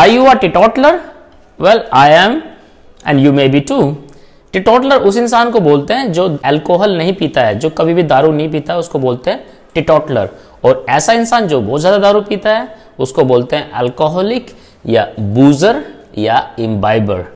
Are you a teetotaler? Well, I am and you may be too. टिटोटलर उस इंसान को बोलते हैं जो एल्कोहल नहीं पीता है जो कभी भी दारू नहीं पीता है उसको बोलते हैं टिटोटलर और ऐसा इंसान जो बहुत ज़्यादा दारू पीता है उसको बोलते हैं अल्कोहलिक या बूजर या इम्बाइबर